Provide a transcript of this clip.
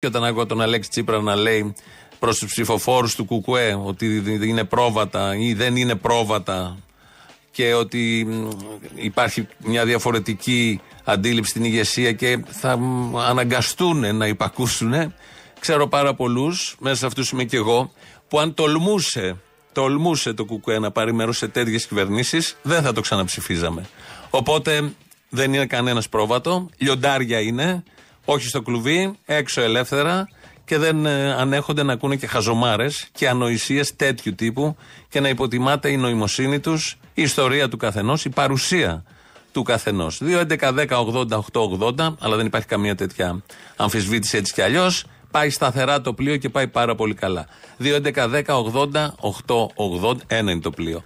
Και όταν ακούω τον Αλέξη Τσίπρα να λέει προς τους ψηφοφόρους του Κουκουέ ότι είναι πρόβατα ή δεν είναι πρόβατα και ότι υπάρχει μια διαφορετική αντίληψη στην ηγεσία και θα αναγκαστούν να υπακούσουν. Ξέρω πάρα πολλούς, μέσα σε αυτούς είμαι και εγώ, που αν τολμούσε, τολμούσε το Κουκουέ να πάρει μέρος σε τέτοιες κυβερνήσεις, δεν θα το ξαναψηφίζαμε. Οπότε δεν είναι κανένας πρόβατο, λιοντάρια είναι όχι στο κλουβί, έξω ελεύθερα και δεν ε, ανέχονται να ακούνε και χαζομάρες και ανοησίες τέτοιου τύπου και να υποτιμάται η νοημοσύνη τους, η ιστορία του καθενός, η παρουσία του καθενός. 2, 11, 10, 80, 8, 80, αλλά δεν υπάρχει καμία τέτοια αμφισβήτηση έτσι κι αλλιώς. Πάει σταθερά το πλοίο και πάει πάρα πολύ καλά. 2, 11, 10, 80, 8, 80, ένα είναι το πλοίο.